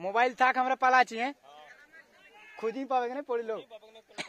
mobile था हमारा पाला है खुद ही पावे ना पूरे लोग